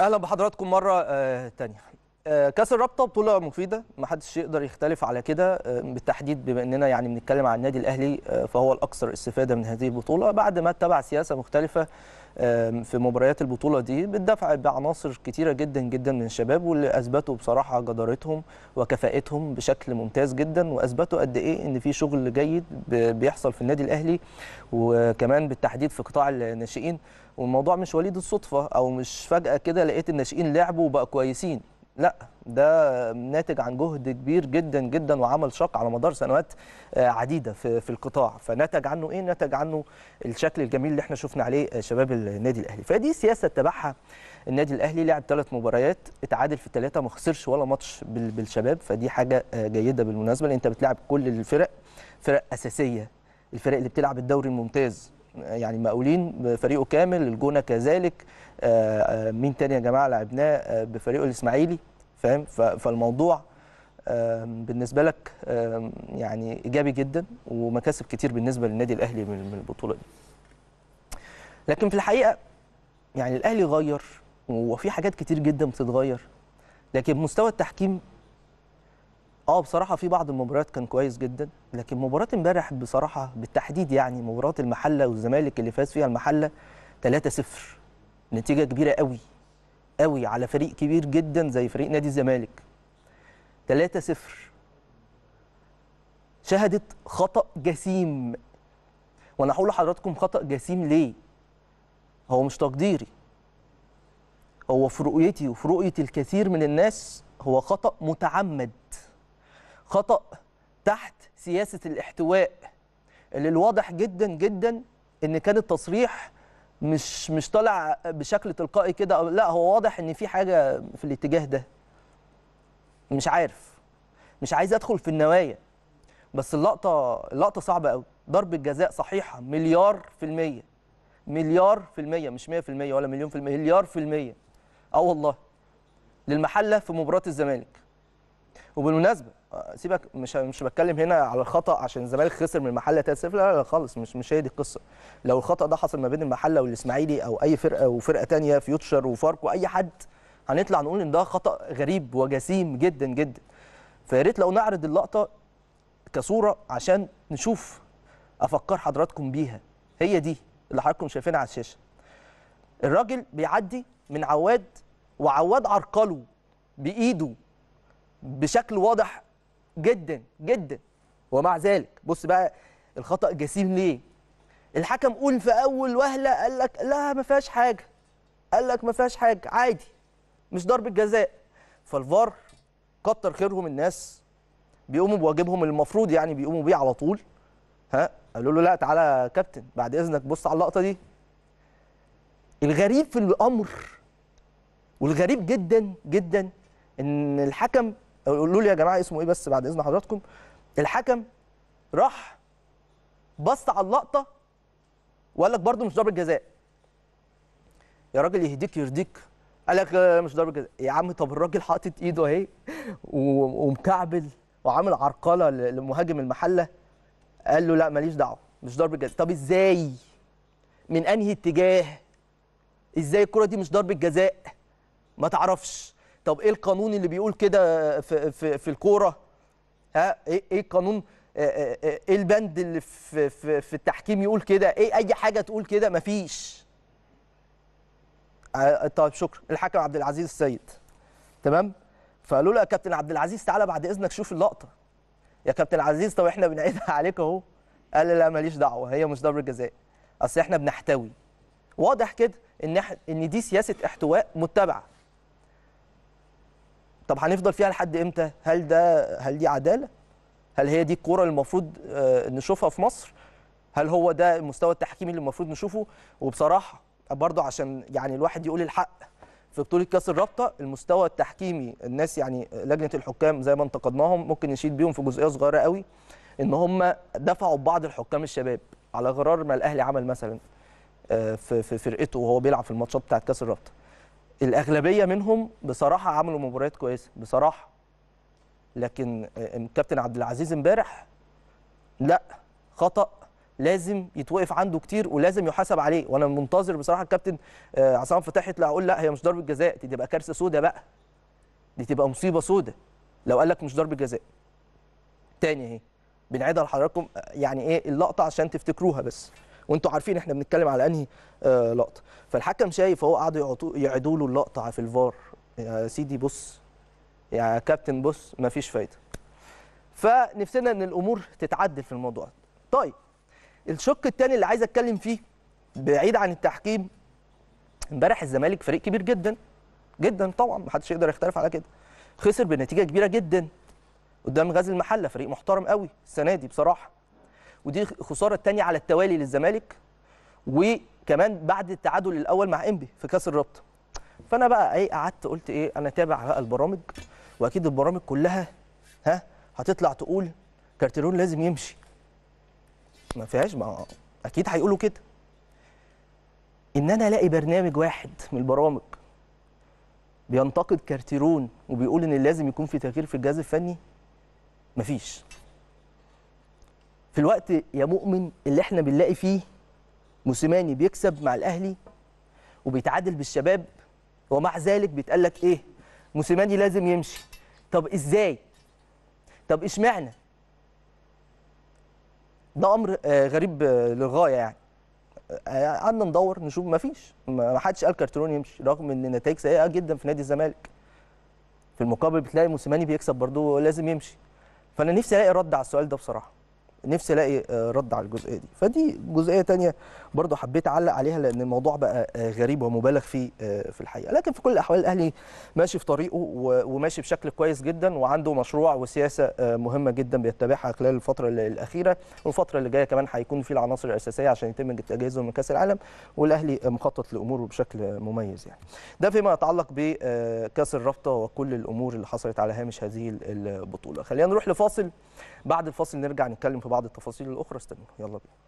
اهلا بحضراتكم مره آه، تانية آه، كاس الرابطه بطوله مفيده ما حدش يقدر يختلف على كده آه، بالتحديد بما اننا يعني بنتكلم عن النادي الاهلي فهو الاكثر استفاده من هذه البطوله بعد ما اتبع سياسه مختلفه في مباريات البطوله دي بتدفع بعناصر كتيره جدا جدا من الشباب واللي اثبتوا بصراحه جدارتهم وكفاءتهم بشكل ممتاز جدا واثبتوا قد ايه ان في شغل جيد بيحصل في النادي الاهلي وكمان بالتحديد في قطاع الناشئين والموضوع مش وليد الصدفه او مش فجاه كده لقيت الناشئين لعبوا وبقوا كويسين لا ده ناتج عن جهد كبير جدا جدا وعمل شاق على مدار سنوات آه، عديده في في القطاع فنتج عنه ايه نتج عنه الشكل الجميل اللي احنا شفنا عليه آه، شباب النادي الاهلي فدي سياسه اتبعها النادي الاهلي لعب ثلاث مباريات اتعادل في الثلاثه ما خسرش ولا ماتش بالشباب فدي حاجه آه، جيده بالمناسبه لان انت بتلعب كل الفرق فرق اساسيه الفرق اللي بتلعب الدوري الممتاز يعني مقاولين بفريقه كامل الجونه كذلك آه، آه، مين تاني يا جماعه لعبناه آه، بفريقه الاسماعيلي فاهم فالموضوع بالنسبه لك يعني ايجابي جدا ومكاسب كتير بالنسبه للنادي الاهلي من البطوله دي لكن في الحقيقه يعني الاهلي غير وفي حاجات كتير جدا بتتغير لكن مستوى التحكيم اه بصراحه في بعض المباريات كان كويس جدا لكن مباراه امبارح بصراحه بالتحديد يعني مباراه المحله والزمالك اللي فاز فيها المحله 3-0 نتيجه كبيره قوي قوي على فريق كبير جدا زي فريق نادي الزمالك 3-0 شهدت خطا جسيم وانا هقول لحضراتكم خطا جسيم ليه هو مش تقديري هو في رؤيتي وفي رؤيه الكثير من الناس هو خطا متعمد خطأ تحت سياسة الاحتواء اللي الواضح جدا جدا ان كان التصريح مش مش طالع بشكل تلقائي كده لا هو واضح ان في حاجه في الاتجاه ده مش عارف مش عايز ادخل في النوايا بس اللقطه اللقطه صعبه قوي ضربه جزاء صحيحه مليار في الميه مليار في الميه مش 100% ولا مليون في الميه مليار في الميه اه والله للمحله في مباراه الزمالك وبالمناسبه آه، سيبك مش مش بتكلم هنا على الخطا عشان الزمالك خسر من المحله 3-0 لا لا خالص مش مش هي دي القصه لو الخطا ده حصل ما بين المحله والاسماعيلي او اي فرقه وفرقه ثانيه فيوتشر وفاركو اي حد هنطلع نقول ان ده خطا غريب وجسيم جدا جدا فيا ريت لو نعرض اللقطه كصوره عشان نشوف افكر حضراتكم بيها هي دي اللي حضراتكم شايفينها على الشاشه الراجل بيعدي من عواد وعواد عرقله بايده بشكل واضح جدا جدا ومع ذلك بص بقى الخطا جسيم ليه الحكم قول في اول وهله قال لك لا ما فيهاش حاجه قال لك ما فيهاش حاجه عادي مش ضربه جزاء فالفار كتر خيرهم الناس بيقوموا بواجبهم المفروض يعني بيقوموا بيه على طول ها قالوا له لا تعالى يا كابتن بعد اذنك بص على اللقطه دي الغريب في الامر والغريب جدا جدا ان الحكم قولوا لي يا جماعه اسمه ايه بس بعد اذن حضراتكم الحكم راح بص على اللقطه وقال لك برده مش ضربه جزاء يا راجل يهديك يرضيك قال لك آه، مش ضربه جزاء يا عم طب الراجل حاطط ايده اهي ومكعبل وعامل عرقله لمهاجم المحله قال له لا ماليش دعوه مش ضربه جزاء طب ازاي من انهي اتجاه ازاي الكره دي مش ضربه جزاء ما تعرفش طب ايه القانون اللي بيقول كده في في, في الكوره ها ايه ايه القانون آه، آه، آه، ايه البند اللي في في, في التحكيم يقول كده ايه اي حاجه تقول كده مفيش طيب شكرا الحكم عبد العزيز السيد تمام فقالوا له يا كابتن عبد العزيز تعالى بعد اذنك شوف اللقطه يا كابتن عزيز طب احنا بنعيدها عليك اهو قال لا ماليش دعوه هي مش ضربه جزاء اصل احنا بنحتوي واضح كده ان ان دي سياسه احتواء متبعه طب هنفضل فيها لحد امتى هل ده هل دي عداله هل هي دي الكوره اللي المفروض آه، نشوفها في مصر هل هو ده المستوى التحكيمي اللي المفروض نشوفه وبصراحه برضه عشان يعني الواحد يقول الحق في بطوله كاس الرابطه المستوى التحكيمي الناس يعني لجنه الحكام زي ما انتقدناهم ممكن نشيد بيهم في جزئيه صغيره قوي ان هم دفعوا ببعض الحكام الشباب على غرار ما الاهلي عمل مثلا آه، في فرقته وهو بيلعب في الماتشات بتاعه كاس الرابطه الاغلبيه منهم بصراحه عملوا مباريات كويسه بصراحه لكن آه، الكابتن عبد العزيز امبارح لا خطا لازم يتوقف عنده كتير ولازم يحاسب عليه وانا منتظر بصراحه الكابتن آه، عصام فتحي يطلع يقول لا هي مش ضربه جزاء دي تبقى كارثه سودة بقى دي تبقى مصيبه سودة لو قال لك مش ضربه جزاء تاني اهي بنعيدها لحضراتكم آه، يعني ايه اللقطه عشان تفتكروها بس وانتم عارفين احنا بنتكلم على انهي آه، لقطه فالحكم شايف هو قعدوا يعيدوا له اللقطه في الفار يا سيدي بص يا كابتن بص مفيش فايده فنفسنا ان الامور تتعدل في الموضوع طيب الشق الثاني اللي عايز اتكلم فيه بعيد عن التحكيم امبارح الزمالك فريق كبير جدا جدا طبعا محدش يقدر يختلف على كده خسر بنتيجه كبيره جدا قدام غازي المحله فريق محترم قوي السنه دي بصراحه ودي الخساره الثانيه على التوالي للزمالك وكمان بعد التعادل الاول مع انبي في كاس الرابطه فانا بقى ايه قعدت قلت ايه انا تابع بقى البرامج واكيد البرامج كلها ها هتطلع تقول كارتيرون لازم يمشي ما فيهاش ما اكيد هيقولوا كده ان انا الاقي برنامج واحد من البرامج بينتقد كارتيرون وبيقول ان لازم يكون في تغيير في الجهاز الفني مفيش في الوقت يا مؤمن اللي احنا بنلاقي فيه موسيماني بيكسب مع الاهلي وبيتعادل بالشباب ومع ذلك بيتقال لك ايه موسيماني لازم يمشي طب ازاي طب اشمعنى ده امر آه، غريب آه، للغايه يعني آه، قعدنا ندور نشوف مفيش ما حدش قال كارترون يمشي رغم ان النتائج سيئه جدا في نادي الزمالك في المقابل بتلاقي موسيماني بيكسب برضه لازم يمشي فانا نفسي الاقي رد على السؤال ده بصراحه نفسي الاقي آه، رد على الجزئيه دي فدي جزئيه ثانيه برضو حبيت اعلق عليها لان الموضوع بقى آه، غريب ومبالغ فيه آه، في الحقيقه لكن في كل الاحوال الاهلي ماشي في طريقه وماشي بشكل كويس جدا وعنده مشروع وسياسه مهمه جدا بيتبعها خلال الفتره الاخيره والفتره اللي جايه كمان هيكون في العناصر الاساسيه عشان يتم تجهيزه من كاس العالم والاهلي مخطط لاموره بشكل مميز يعني ده فيما يتعلق بكاس الرابطه وكل الامور اللي حصلت على هامش هذه البطوله خلينا نروح لفاصل بعد الفاصل نرجع نتكلم في بعض التفاصيل الاخرى استنوا يلا بينا